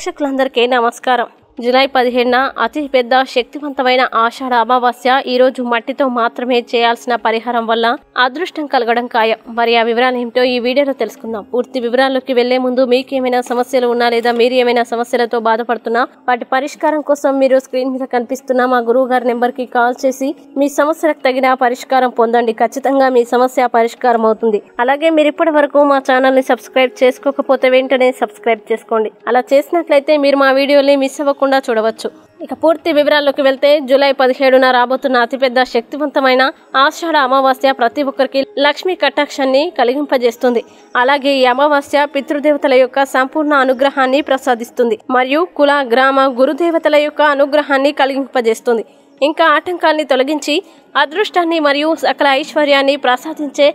ప్రేక్షకులందరికీ నమస్కారం జులై అతి అతిపెద్ద శక్తివంతమైన ఆషాఢ అమావాస్య ఈరోజు మట్టితో మాత్రమే చేయాల్సిన పరిహారం వల్ల అదృష్టం కలగడం ఖాయం మరి ఆ వివరాలు ఏమిటో ఈ వీడియోలో తెలుసుకుందాం పూర్తి వివరాల్లోకి వెళ్లే ముందు మీకు ఏమైనా సమస్యలు ఉన్నా లేదా మీరు ఏమైనా సమస్యలతో బాధపడుతున్నా వాటి పరిష్కారం కోసం మీరు స్క్రీన్ మీద కనిపిస్తున్న మా గురువు గారి నెంబర్కి కాల్ చేసి మీ సమస్యలకు తగిన పరిష్కారం పొందండి ఖచ్చితంగా మీ సమస్య పరిష్కారం అవుతుంది అలాగే మీరు ఇప్పటి వరకు మా ఛానల్ని సబ్స్క్రైబ్ చేసుకోకపోతే వెంటనే సబ్స్క్రైబ్ చేసుకోండి అలా చేసినట్లయితే మీరు మా వీడియోని మిస్ అవ్వకుండా తప్పకుండా చూడవచ్చు ఇక పూర్తి వివరాల్లోకి వెళ్తే జూలై పదిహేడున రాబోతున్న అతిపెద్ద శక్తివంతమైన ఆషాఢ అమావాస్య ప్రతి ఒక్కరికి లక్ష్మీ కటాక్షాన్ని కలిగింపజేస్తుంది అలాగే ఈ అమావాస్య పితృదేవతల యొక్క సంపూర్ణ అనుగ్రహాన్ని ప్రసాదిస్తుంది మరియు కుల గ్రామ గురుదేవతల యొక్క అనుగ్రహాన్ని కలిగింపజేస్తుంది ఇంకా ఆటంకాన్ని తొలగించి అదృష్టాన్ని మరియు సకల ఐశ్వర్యాన్ని ప్రసాదించే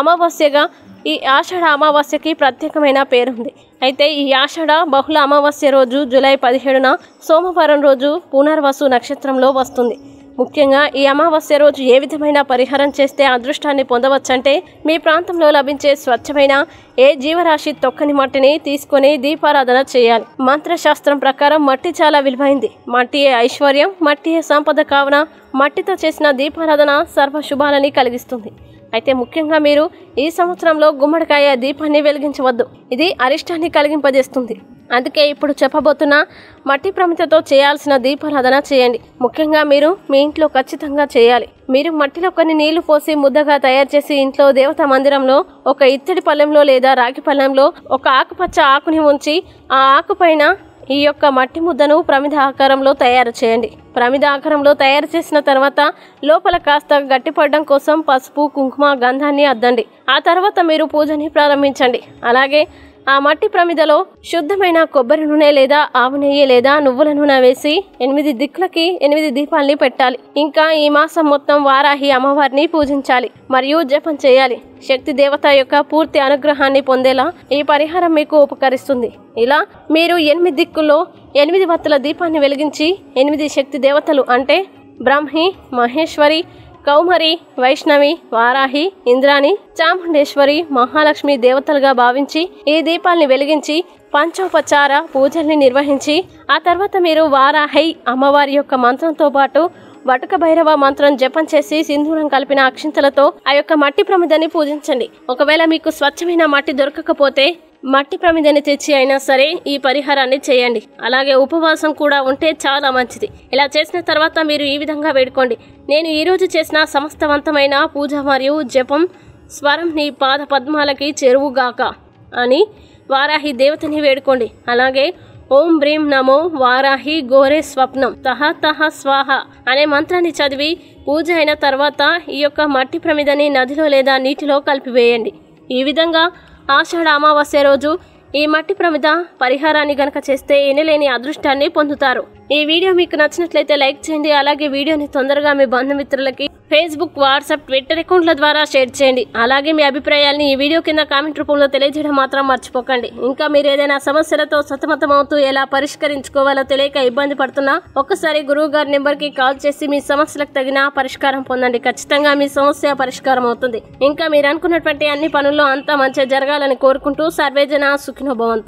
అమావాస్యగా ఈ ఆషాఢ అమావాస్యకి ప్రత్యేకమైన పేరుంది అయితే ఈ ఆషాఢ బహుళ అమావాస్య రోజు జూలై పదిహేడున సోమవారం రోజు పునర్వసు నక్షత్రంలో వస్తుంది ముఖ్యంగా ఈ అమావాస్య రోజు ఏ విధమైన పరిహారం చేస్తే అదృష్టాన్ని పొందవచ్చంటే మీ ప్రాంతంలో లభించే స్వచ్ఛమైన ఏ జీవరాశి తొక్కని మట్టిని తీసుకొని దీపారాధన చేయాలి మంత్రశాస్త్రం ప్రకారం మట్టి చాలా విలువైంది మట్టియే ఐశ్వర్యం మట్టియే సంపద కావున మట్టితో చేసిన దీపారాధన సర్వశుభాలని కలిగిస్తుంది అయితే ముఖ్యంగా మీరు ఈ సంవత్సరంలో గుమ్మడికాయ దీపాన్ని వెలిగించవద్దు ఇది అరిష్టాన్ని కలిగింపజేస్తుంది అందుకే ఇప్పుడు చెప్పబోతున్న మట్టి ప్రమితతో చేయాల్సిన దీపారాధన చేయండి ముఖ్యంగా మీరు మీ ఇంట్లో ఖచ్చితంగా చేయాలి మీరు మట్టిలో కొన్ని నీళ్లు పోసి ముద్దగా తయారు చేసి ఇంట్లో దేవత మందిరంలో ఒక ఇత్తడి పళ్ళెంలో లేదా రాగి పళ్ళెంలో ఒక ఆకుపచ్చ ఆకుని ఉంచి ఆ ఆకుపైన ఈ యొక్క మట్టి ముద్దను ప్రమిద ఆకారంలో తయారు చేయండి ప్రమిద ఆకారంలో తయారు చేసిన తర్వాత లోపల కాస్త గట్టిపడడం కోసం పసుపు కుంకుమ గంధాన్ని అద్దండి ఆ తర్వాత మీరు పూజని ప్రారంభించండి అలాగే ఆ మట్టి ప్రమిదలో శుద్ధమైన కొబ్బరి నూనె లేదా ఆవు నెయ్యి లేదా నువ్వుల నూనె వేసి ఎనిమిది దిక్కులకి ఎనిమిది దీపాల్ని పెట్టాలి ఇంకా ఈ మాసం మొత్తం వారాహి అమ్మవారిని పూజించాలి మరియు జపం చేయాలి శక్తి దేవత యొక్క పూర్తి అనుగ్రహాన్ని పొందేలా ఈ పరిహారం మీకు ఉపకరిస్తుంది ఇలా మీరు ఎనిమిది దిక్కుల్లో ఎనిమిది వత్తుల దీపాన్ని వెలిగించి ఎనిమిది శక్తి దేవతలు అంటే బ్రహ్మి మహేశ్వరి కౌమరి వైష్ణవి వారాహి ఇంద్రాణి చాముండేశ్వరి మహాలక్ష్మి దేవతలుగా భావించి ఈ దీపాల్ని వెలిగించి పంచోపచార పూజల్ని నిర్వహించి ఆ తర్వాత మీరు వారాహై అమ్మవారి యొక్క మంత్రంతో పాటు వటక భైరవ మంత్రం జపం చేసి సింధూరం కలిపిన అక్షింతలతో ఆ యొక్క మట్టి ప్రమిదని పూజించండి ఒకవేళ మీకు స్వచ్ఛమైన మట్టి దొరకకపోతే మట్టి ప్రమిదని తెచ్చి అయినా సరే ఈ పరిహారాన్ని చేయండి అలాగే ఉపవాసం కూడా ఉంటే చాలా మంచిది ఇలా చేసిన తర్వాత మీరు ఈ విధంగా వేడుకోండి నేను ఈరోజు చేసిన సమస్తవంతమైన పూజ మరియు జపం స్వరం నీ పాద పద్మాలకి చెరువుగాక అని వారాహి దేవతని వేడుకోండి అలాగే ఓం బ్రీం నమో వారాహి గోరే స్వప్నం తహ తహ స్వాహ అనే మంత్రాన్ని చదివి పూజ అయిన తర్వాత ఈ యొక్క మట్టి ప్రమిదని నదిలో లేదా నీటిలో కలిపివేయండి ఈ విధంగా ఆషాఢ అమావాస్య రోజు ఈ మట్టి ప్రమిద పరిహారాన్ని గనక చేస్తే ఎనలేని అదృష్టాన్ని పొందుతారు ఈ వీడియో మీకు నచ్చినట్లయితే లైక్ చేయండి అలాగే వీడియోని తొందరగా మీ బంధుమిత్రులకి ఫేస్బుక్ వాట్సాప్ ట్విట్టర్ అకౌంట్ల ద్వారా షేర్ చేయండి అలాగే మీ అభిప్రాయాల్ని ఈ వీడియో కింద కామెంట్ రూపంలో తెలియజేయడం మాత్రం మర్చిపోకండి ఇంకా మీరు ఏదైనా సమస్యలతో సతమతమవుతూ ఎలా పరిష్కరించుకోవాలో తెలియక ఇబ్బంది పడుతున్నా ఒక్కసారి గురువు గారి నెంబర్కి కాల్ చేసి మీ సమస్యలకు తగిన పరిష్కారం పొందండి ఖచ్చితంగా మీ సమస్య పరిష్కారం అవుతుంది ఇంకా మీరు అనుకున్నటువంటి అన్ని పనుల్లో అంతా మంచిగా జరగాలని కోరుకుంటూ సర్వేజన సుఖినోభవంతు